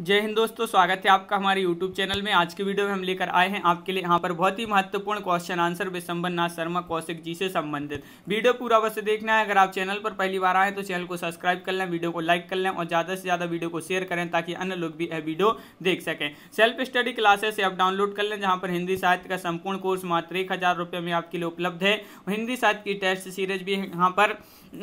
जय हिंद दोस्तों स्वागत है आपका हमारे YouTube चैनल में आज की वीडियो में हम लेकर आए हैं आपके लिए यहाँ पर बहुत ही महत्वपूर्ण क्वेश्चन आंसर विसंबन नाथ शर्मा कौशिक जी से संबंधित वीडियो पूरा अवश्य देखना है अगर आप चैनल पर पहली बार आए तो चैनल को सब्सक्राइब कर लें वीडियो को लाइक कर लें और ज़्यादा से ज़्यादा वीडियो को शेयर करें ताकि अन्य लोग भी यह वीडियो देख सकें सेल्फ स्टडी क्लासेस आप डाउनलोड कर लें जहाँ पर हिंदी साहित्य का संपूर्ण कोर्स मात्र एक में आपके लिए उपलब्ध है हिंदी साहित्य की टेस्ट सीरीज भी यहाँ पर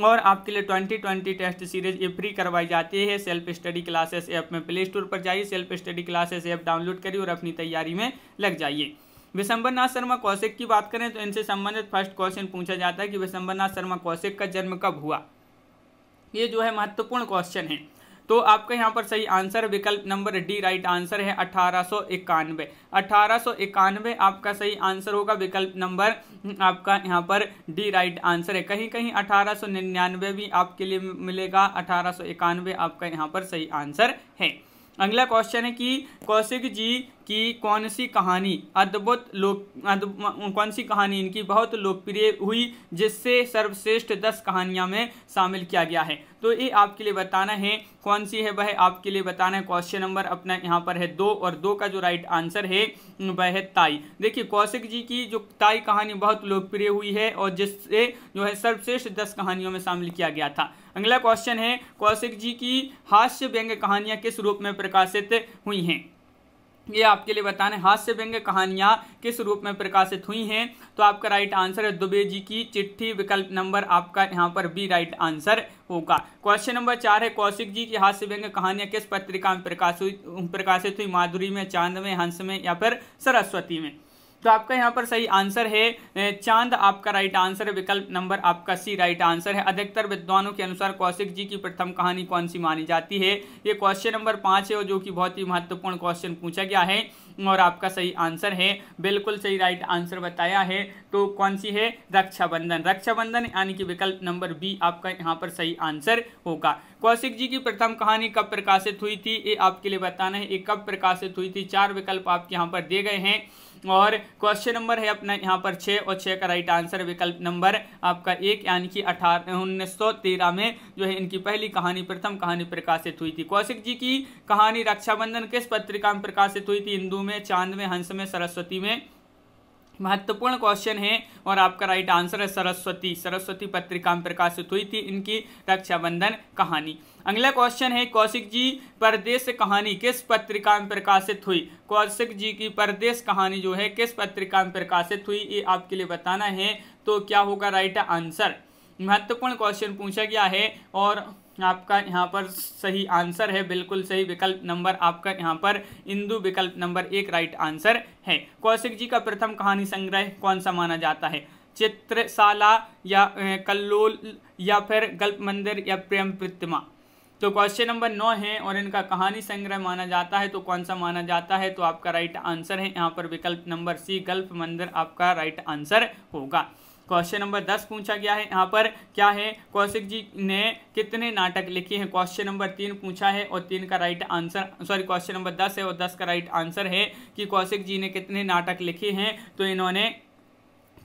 और आपके लिए ट्वेंटी टेस्ट सीरीज ये फ्री करवाई जाती है सेल्फ स्टडी क्लासेस ऐप में प्ले स्टोर स्टोर पर जाइए Self Study Classes app download करिए और अपनी तैयारी में लग जाइए विशंबरनाथ शर्मा कौशिक की बात करें तो इनसे संबंधित फर्स्ट क्वेश्चन पूछा जाता है कि विशंबरनाथ शर्मा कौशिक का जन्म कब हुआ ये जो है महत्वपूर्ण क्वेश्चन है तो आपके यहाँ पर सही आंसर विकल्प नंबर डी राइट आंसर है अठारह सौ आपका सही आंसर होगा विकल्प नंबर आपका यहाँ पर डी राइट आंसर है कहीं कहीं अठारह भी आपके लिए मिलेगा अठारह आपका यहाँ पर सही आंसर है अगला क्वेश्चन है कि कौशिक जी कि कौन सी कहानी अद्भुत लोक अद्भुत कौन सी कहानी इनकी बहुत लोकप्रिय हुई जिससे सर्वश्रेष्ठ दस कहानियाँ में शामिल किया गया है तो ये आपके लिए बताना है कौन सी है वह आपके लिए बताना है क्वेश्चन नंबर अपना यहाँ पर है दो और दो का जो राइट आंसर है वह है ताई देखिए कौशिक जी की जो ताई कहानी बहुत लोकप्रिय हुई है और जिससे जो है सर्वश्रेष्ठ दस कहानियों में शामिल किया गया था अगला क्वेश्चन है कौशिक जी की हास्य व्यंग कहानियाँ किस रूप में प्रकाशित हुई हैं ये आपके लिए बताने हास्य व्यंग्य कहानियां किस रूप में प्रकाशित हुई हैं तो आपका राइट आंसर है दुबे जी की चिट्ठी विकल्प नंबर आपका यहाँ पर बी राइट आंसर होगा क्वेश्चन नंबर चार है कौशिक जी की हास्य व्यंग्य कहानियां किस पत्रिका में प्रकाशित प्रकाशित हुई माधुरी में चांद में हंस में या फिर सरस्वती में तो आपका यहाँ पर सही आंसर है चांद आपका राइट आंसर है विकल्प नंबर आपका सी राइट आंसर है अधिकतर विद्वानों के अनुसार कौशिक जी की प्रथम कहानी कौन सी मानी जाती है ये क्वेश्चन नंबर पाँच है जो कि बहुत ही महत्वपूर्ण क्वेश्चन पूछा गया है और आपका सही आंसर है बिल्कुल सही राइट आंसर बताया है तो कौन सी है रक्षाबंधन रक्षाबंधन यानी कि विकल्प नंबर बी आपका यहाँ पर सही आंसर होगा कौशिक जी की प्रथम कहानी कब प्रकाशित हुई थी ये आपके लिए बताना है ये कब प्रकाशित हुई थी चार विकल्प आपके यहाँ पर दिए गए हैं और क्वेश्चन नंबर है अपना यहाँ पर छः और छः का राइट आंसर विकल्प नंबर आपका एक यानी कि अठारह उन्नीस में जो है इनकी पहली कहानी प्रथम कहानी प्रकाशित हुई थी कौशिक जी की कहानी रक्षाबंधन किस पत्रिका में प्रकाशित हुई थी हिंदू में चांद में हंस में सरस्वती में महत्वपूर्ण क्वेश्चन है और आपका राइट आंसर है सरस्वती सरस्वती पत्रिका में प्रकाशित हुई थी इनकी रक्षाबंधन कहानी अगला क्वेश्चन है कौशिक जी परदेश कहानी किस पत्रिका में प्रकाशित हुई कौशिक जी की परदेश कहानी जो है किस पत्रिका में प्रकाशित हुई ये आपके लिए बताना है तो क्या होगा राइट आंसर महत्वपूर्ण क्वेश्चन पूछा गया है और आपका यहाँ पर सही आंसर है बिल्कुल सही विकल्प नंबर आपका यहाँ पर इंदु विकल्प नंबर एक राइट आंसर है कौशिक जी का प्रथम कहानी संग्रह कौन सा माना जाता है चित्रशाला या कल्लोल या फिर गल्प मंदिर या प्रेम प्रतिमा तो क्वेश्चन नंबर नौ है और इनका कहानी संग्रह माना जाता है तो कौन सा माना जाता है तो आपका राइट आंसर है यहाँ पर विकल्प नंबर सी गल्फ मंदिर आपका राइट आंसर होगा क्वेश्चन नंबर दस पूछा गया है यहाँ पर क्या है कौशिक जी ने कितने नाटक लिखे हैं क्वेश्चन नंबर तीन पूछा है और तीन का right answer sorry question number दस है और दस का राइट आंसर है कि कौशिक जी ने कितने नाटक लिखे हैं तो इन्होंने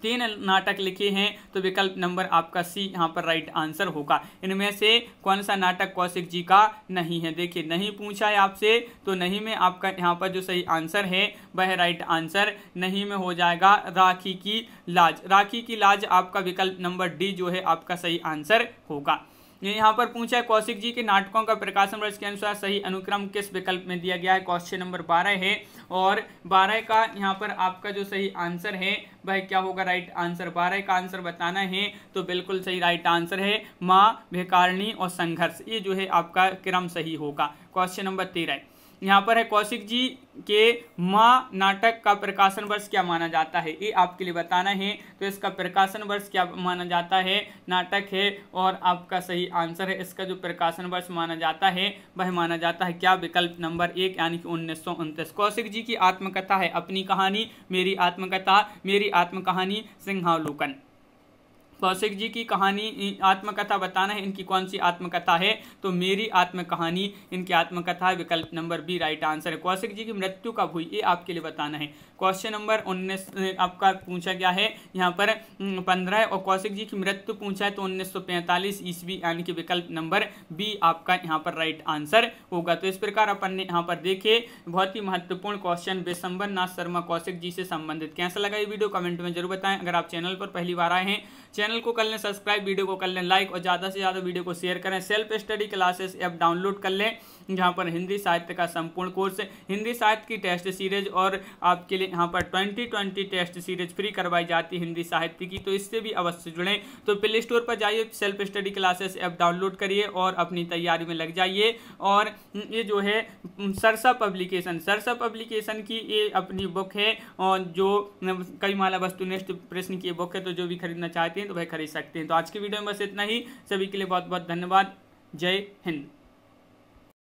तीन नाटक लिखे हैं तो विकल्प नंबर आपका सी यहाँ पर राइट आंसर होगा इनमें से कौन सा नाटक कौशिक जी का नहीं है देखिए नहीं पूछा है आपसे तो नहीं में आपका यहाँ पर जो सही आंसर है वह राइट आंसर नहीं में हो जाएगा राखी की लाज राखी की लाज आपका विकल्प नंबर डी जो है आपका सही आंसर होगा यहाँ पर पूछा है कौशिक जी के नाटकों का प्रकाशन वर्ष के अनुसार सही अनुक्रम किस विकल्प में दिया गया है क्वेश्चन नंबर बारह है और बारह का यहाँ पर आपका जो सही आंसर है वह क्या होगा राइट आंसर बारह का आंसर बताना है तो बिल्कुल सही राइट आंसर है माँ भिकारणी और संघर्ष ये जो है आपका क्रम सही होगा क्वेश्चन नंबर तेरह यहाँ पर है कौशिक जी के माँ नाटक का प्रकाशन वर्ष क्या माना जाता है ये आपके लिए बताना है तो इसका प्रकाशन वर्ष क्या माना जाता है नाटक है और आपका सही आंसर है इसका जो प्रकाशन वर्ष माना जाता है वह माना जाता है क्या विकल्प नंबर एक यानी कि उन्नीस सौ उनतीस कौशिक जी की आत्मकथा है अपनी कहानी मेरी आत्मकथा मेरी आत्मकहानी सिंहावलोकन कौशिक जी की कहानी आत्मकथा बताना है इनकी कौन सी आत्मकथा है तो मेरी आत्मकहानी इनकी आत्मकथा विकल्प नंबर बी राइट आंसर है कौशिक जी की मृत्यु कब हुई ये आपके लिए बताना है क्वेश्चन नंबर उन्नीस आपका पूछा गया है यहाँ पर पंद्रह और कौशिक जी की मृत्यु पूछा है तो उन्नीस सौ पैंतालीस ईस्वी यानी कि विकल्प नंबर बी आपका यहाँ पर राइट आंसर होगा तो इस प्रकार अपन ने यहाँ पर देखे बहुत ही महत्वपूर्ण क्वेश्चन बेसंबर नाथ शर्मा कौशिक जी से संबंधित कैसा लगा ये वीडियो कमेंट में जरूर बताएं अगर आप चैनल पर पहली बार आए हैं चैनल चैनल को कर लें सब्सक्राइब वीडियो को कर लें लाइक और ज़्यादा से ज़्यादा वीडियो को शेयर करें Self Study Classes app download कर लें जहाँ पर हिंदी साहित्य का संपूर्ण कोर्स हिंदी साहित्य की टेस्ट सीरीज और आपके लिए यहाँ पर twenty twenty test series free करवाई जाती है हिंदी साहित्य की तो इससे भी अवश्य जुड़ें तो प्ले स्टोर पर जाइए Self Study Classes app download करिए और अपनी तैयारी में लग जाइए और ये जो है सरसा पब्लिकेशन सरसा पब्लिकेशन की ये अपनी बुक है और जो कई माला वस्तुनिष्ठ प्रश्न की बुक है तो जो भी खरीदना चाहते हैं तो खरीद सकते हैं तो आज की वीडियो में बस इतना ही सभी के लिए बहुत बहुत धन्यवाद जय हिंद